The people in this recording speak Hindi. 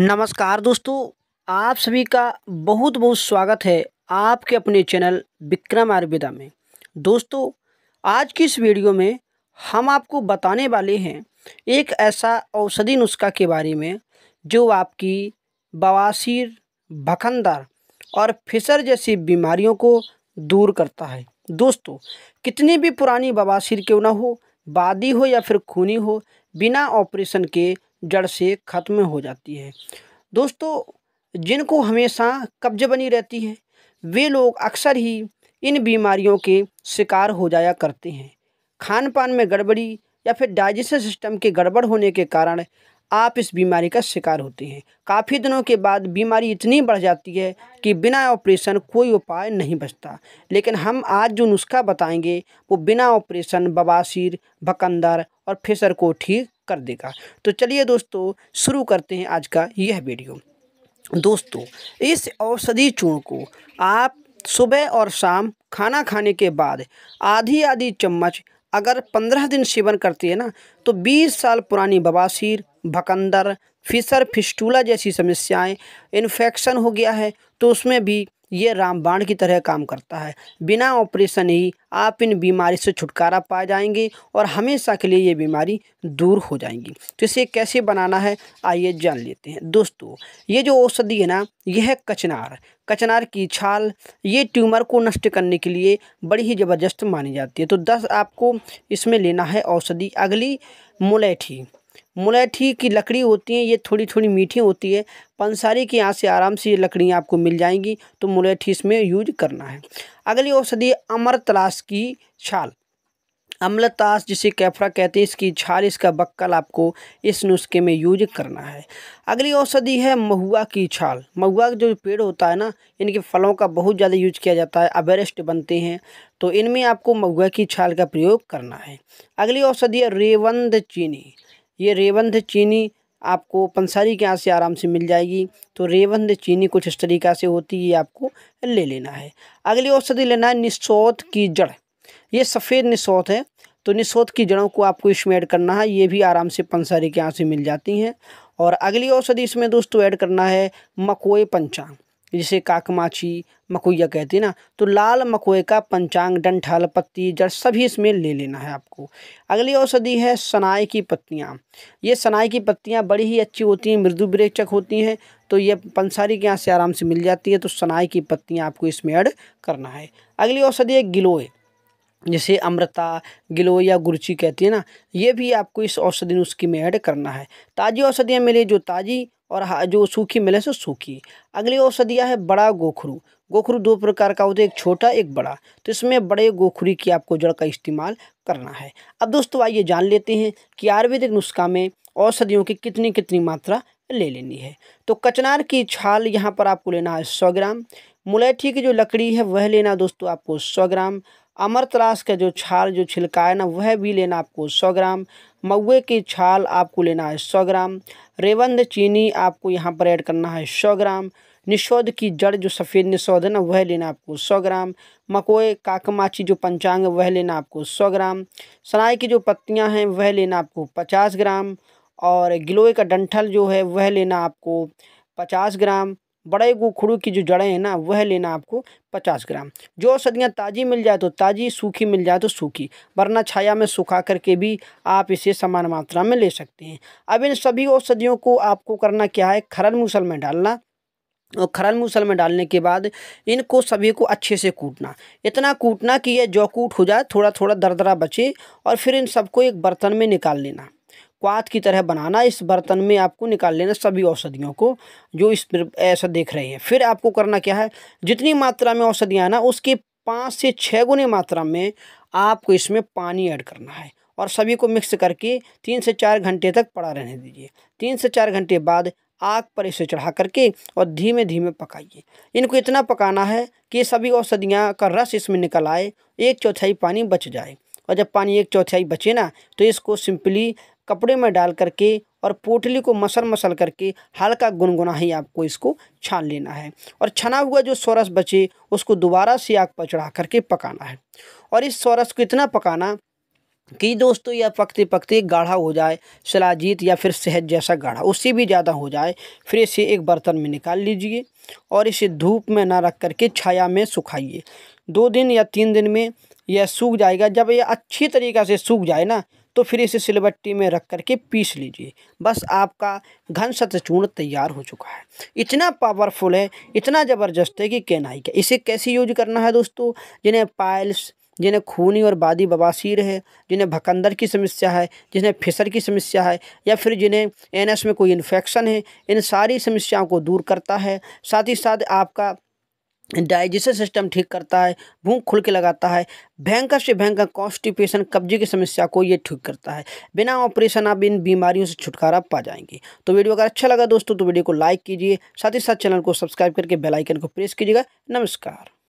नमस्कार दोस्तों आप सभी का बहुत बहुत स्वागत है आपके अपने चैनल विक्रम आयुर्वेदा में दोस्तों आज की इस वीडियो में हम आपको बताने वाले हैं एक ऐसा औषधि नुस्खा के बारे में जो आपकी बवासीर भखंदर और फिसर जैसी बीमारियों को दूर करता है दोस्तों कितनी भी पुरानी बवासीर क्यों ना हो बादी हो या फिर खूनी हो बिना ऑपरेशन के जड़ से ख़त्म हो जाती है दोस्तों जिनको हमेशा कब्ज बनी रहती है वे लोग अक्सर ही इन बीमारियों के शिकार हो जाया करते हैं खान पान में गड़बड़ी या फिर डाइजेशन सिस्टम के गड़बड़ होने के कारण आप इस बीमारी का शिकार होते हैं काफ़ी दिनों के बाद बीमारी इतनी बढ़ जाती है कि बिना ऑपरेशन कोई उपाय नहीं बचता लेकिन हम आज जो नुस्खा बताएंगे वो बिना ऑपरेशन बवासीर भकंदर और फेसर को ठीक कर देगा तो चलिए दोस्तों शुरू करते हैं आज का यह वीडियो दोस्तों इस औषधि चूर्ण को आप सुबह और शाम खाना खाने के बाद आधी आधी चम्मच अगर पंद्रह दिन सेवन करती है ना तो बीस साल पुरानी बबासीर भकंदर फिसर फिस्टूला जैसी समस्याएं इन्फेक्शन हो गया है तो उसमें भी ये रामबाण की तरह काम करता है बिना ऑपरेशन ही आप इन बीमारी से छुटकारा पा जाएंगे और हमेशा के लिए ये बीमारी दूर हो जाएंगी तो इसे कैसे बनाना है आइए जान लेते हैं दोस्तों ये जो औषधि है ना यह है कचनार कचनार की छाल ये ट्यूमर को नष्ट करने के लिए बड़ी ही ज़बरदस्त मानी जाती है तो दस आपको इसमें लेना है औषधि अगली मुलैठी मुलैठी की लकड़ी होती है ये थोड़ी थोड़ी मीठी होती है पंसारी के यहाँ से आराम से ये लकड़ियाँ आपको मिल जाएंगी तो मुलैठी इसमें यूज करना है अगली औषधि अमर तलाश की छाल अम्लतास जिसे कैफरा कहते हैं इसकी छाल इसका बक्कल आपको इस नुस्खे में यूज करना है अगली औषधि है महुआ की छाल महुआ का जो पेड़ होता है ना इनके फलों का बहुत ज़्यादा यूज किया जाता है अबेरेस्ट बनते हैं तो इनमें आपको महुआ की छाल का प्रयोग करना है अगली औषधि है रेवंद चीनी ये रेवंध चीनी आपको पंसारी के यहाँ से आराम से मिल जाएगी तो रेवंध चीनी कुछ इस तरीका से होती है आपको ले लेना है अगली औषधि लेना है निसौत की जड़ ये सफ़ेद निसौत है तो निसौत की जड़ों को आपको इसमें ऐड करना है ये भी आराम से पंसारी के यहाँ से मिल जाती हैं और अगली औषधि इसमें दोस्तों ऐड करना है मकोए पंचांग जिसे काकमाची मकोया कहते हैं ना तो लाल मकोए का पंचांग डंठल पत्ती जड़ सभी इसमें ले लेना है आपको अगली औषधि है सनाई की पत्तियाँ ये सनाई की पत्तियाँ बड़ी ही अच्छी होती हैं मृदु ब्रेचक होती हैं तो ये पंसारी के यहाँ से आराम से मिल जाती है तो सनाई की पत्तियाँ आपको इसमें ऐड करना है अगली औषधि है गिलोय जैसे अमृता गिलो या गुरची कहती है ना ये भी आपको इस औषधि नुस्खे में ऐड करना है ताज़ी औषधियाँ मिले जो ताज़ी और जो सूखी मिले सो सूखी अगली औषधिया है बड़ा गोखरू गोखरू दो प्रकार का होता है एक छोटा एक बड़ा तो इसमें बड़े गोखरू की आपको जड़ का इस्तेमाल करना है अब दोस्तों आइए जान लेते हैं कि आयुर्वेदिक नुस्खा में औषधियों की कितनी कितनी मात्रा ले लेनी है तो कचनार की छाल यहाँ पर आपको लेना है सौ ग्राम मुलैठी की जो लकड़ी है वह लेना दोस्तों आपको सौ ग्राम अमरतराश का जो छाल जो छिलका है ना वह भी लेना आपको सौ ग्राम मऊे की छाल आपको लेना है सौ ग्राम रेवंद चीनी आपको यहाँ पर ऐड करना है सौ ग्राम निशोध की जड़ जो सफ़ेद निशोध है ना वह लेना आपको सौ ग्राम मकोए काकमाची जो पंचांग वह लेना आपको सौ ग्राम सनाई की जो पत्तियाँ हैं वह लेना आपको पचास ग्राम और गिलोय का डंठल जो है वह लेना आपको पचास ग्राम बड़े गुखड़ू की जो जड़ें हैं ना वह लेना आपको पचास ग्राम जो औषधियाँ ताज़ी मिल जाए तो ताज़ी सूखी मिल जाए तो सूखी वरना छाया में सुखा करके भी आप इसे समान मात्रा में ले सकते हैं अब इन सभी औषधियों को आपको करना क्या है खरल मूसल में डालना और खरल मूसल में डालने के बाद इनको सभी को अच्छे से कूटना इतना कूटना कि यह जौकूट हो जाए थोड़ा थोड़ा दरदरा बचे और फिर इन सबको एक बर्तन में निकाल लेना क्वात की तरह बनाना इस बर्तन में आपको निकाल लेना सभी औषधियों को जो इस ऐसा देख रहे हैं फिर आपको करना क्या है जितनी मात्रा में औषधियाँ ना उसके पाँच से छः गुने मात्रा में आपको इसमें पानी ऐड करना है और सभी को मिक्स करके तीन से चार घंटे तक पड़ा रहने दीजिए तीन से चार घंटे बाद आग पर इसे चढ़ा करके और धीमे धीमे पकाइए इनको इतना पकाना है कि सभी औषधियाँ का रस इसमें निकल आए एक चौथाई पानी बच जाए और जब पानी एक चौथाई बचे ना तो इसको सिंपली कपड़े में डाल करके और पोटली को मसल मसल करके हल्का गुनगुना ही आपको इसको छान लेना है और छना हुआ जो सौरस बचे उसको दोबारा से आग पर चढ़ा करके पकाना है और इस सौरस को इतना पकाना कि दोस्तों यह पकते पकते गाढ़ा हो जाए सलाजीत या फिर शहद जैसा गाढ़ा उससे भी ज़्यादा हो जाए फिर इसे एक बर्तन में निकाल लीजिए और इसे धूप में ना रख करके छाया में सुखाइए दो दिन या तीन दिन में यह सूख जाएगा जब यह अच्छी तरीक़ा से सूख जाए ना तो फिर इसे सिलबट्टी में रख करके पीस लीजिए बस आपका घन सतचूर्ण तैयार हो चुका है इतना पावरफुल है इतना ज़बरदस्त है कि केनाई का इसे कैसे यूज करना है दोस्तों जिन्हें पायल्स जिन्हें खूनी और बादी बवासीर है जिन्हें भकंदर की समस्या है जिन्हें फिसर की समस्या है या फिर जिन्हें एनएस में कोई इन्फेक्शन है इन सारी समस्याओं को दूर करता है साथ ही साथ आपका डाइजेशन सिस्टम ठीक करता है भूख खुल के लगाता है भयंकर से भयंकर कॉन्स्टिपेशन कब्जे की समस्या को ये ठीक करता है बिना ऑपरेशन आप इन बीमारियों से छुटकारा पा जाएंगे तो वीडियो अगर अच्छा लगा दोस्तों तो वीडियो को लाइक कीजिए साथ ही साथ चैनल को सब्सक्राइब करके बेलाइकन को प्रेस कीजिएगा नमस्कार